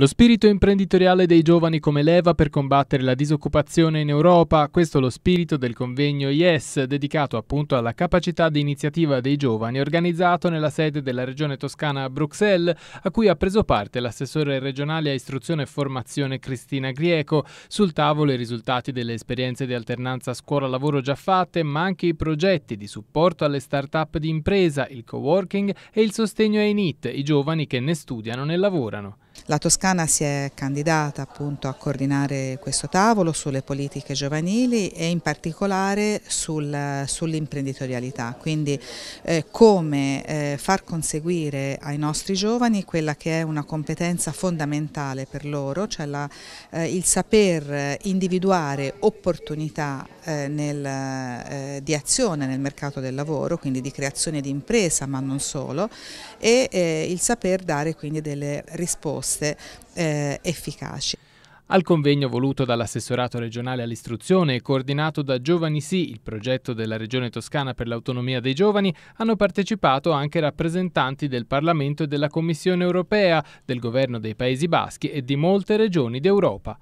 Lo spirito imprenditoriale dei giovani come leva per combattere la disoccupazione in Europa, questo è lo spirito del convegno IES dedicato appunto alla capacità di iniziativa dei giovani organizzato nella sede della regione toscana a Bruxelles a cui ha preso parte l'assessore regionale a istruzione e formazione Cristina Grieco. Sul tavolo i risultati delle esperienze di alternanza scuola-lavoro già fatte ma anche i progetti di supporto alle start-up di impresa, il coworking e il sostegno ai NIT, i giovani che ne studiano né lavorano. La Toscana si è candidata appunto a coordinare questo tavolo sulle politiche giovanili e in particolare sul, sull'imprenditorialità, quindi eh, come eh, far conseguire ai nostri giovani quella che è una competenza fondamentale per loro, cioè la, eh, il saper individuare opportunità eh, nel, eh, di azione nel mercato del lavoro, quindi di creazione di impresa ma non solo, e eh, il saper dare quindi delle risposte eh, efficaci. Al convegno voluto dall'assessorato regionale all'istruzione e coordinato da Giovani Sì, il progetto della Regione Toscana per l'autonomia dei giovani, hanno partecipato anche rappresentanti del Parlamento e della Commissione europea, del governo dei Paesi Baschi e di molte regioni d'Europa.